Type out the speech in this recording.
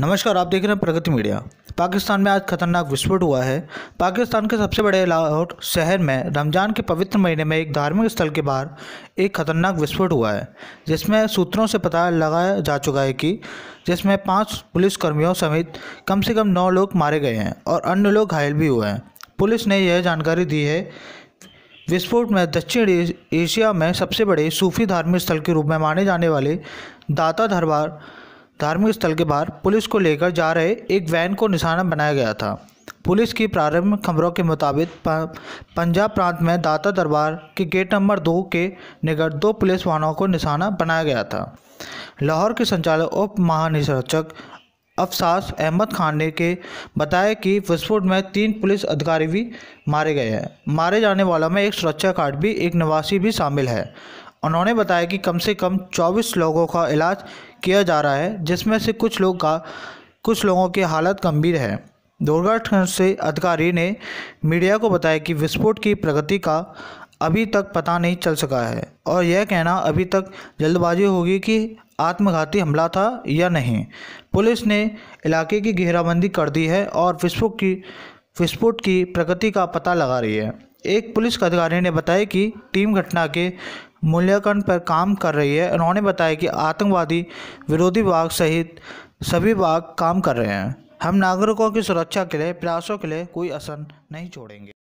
नमस्कार आप देख रहे हैं प्रगति मीडिया पाकिस्तान में आज खतरनाक विस्फोट हुआ है पाकिस्तान के सबसे बड़े लाहौर शहर में रमज़ान के पवित्र महीने में एक धार्मिक स्थल के बाहर एक खतरनाक विस्फोट हुआ है जिसमें सूत्रों से पता लगाया जा चुका है कि जिसमें पांच पुलिसकर्मियों समेत कम से कम नौ लोग मारे गए हैं और अन्य लोग घायल भी हुए हैं पुलिस ने यह जानकारी दी है विस्फोट में दक्षिण एशिया में सबसे बड़े सूफी धार्मिक स्थल के रूप में माने जाने वाले दाता दरबार धार्मिक स्थल के बाहर पुलिस को लेकर जा रहे एक वैन को निशाना बनाया गया था पुलिस की प्रारंभिक खबरों के मुताबिक पंजाब प्रांत में दाता दरबार के गेट नंबर दो के निकट दो पुलिस वाहनों को निशाना बनाया गया था लाहौर के संचालक उप महानिरीक्षक अफसास अहमद खान ने के बताया कि विस्फोट में तीन पुलिस अधिकारी भी मारे गए हैं मारे जाने वालों में एक सुरक्षा गार्ड भी एक निवासी भी शामिल है उन्होंने बताया कि कम से कम 24 लोगों का इलाज किया जा रहा है जिसमें से कुछ लोग का कुछ लोगों की हालत गंभीर है दुर्घटना से अधिकारी ने मीडिया को बताया कि विस्फोट की प्रगति का अभी तक पता नहीं चल सका है और यह कहना अभी तक जल्दबाजी होगी कि आत्मघाती हमला था या नहीं पुलिस ने इलाके की घेराबंदी कर दी है और विस्फोट की विस्फोट की प्रगति का पता लगा रही है एक पुलिस अधिकारी ने बताया कि टीम घटना के मूल्यांकन पर काम कर रही है उन्होंने बताया कि आतंकवादी विरोधी भाग सहित सभी भाग काम कर रहे हैं हम नागरिकों की सुरक्षा के लिए प्रयासों के लिए कोई असर नहीं छोड़ेंगे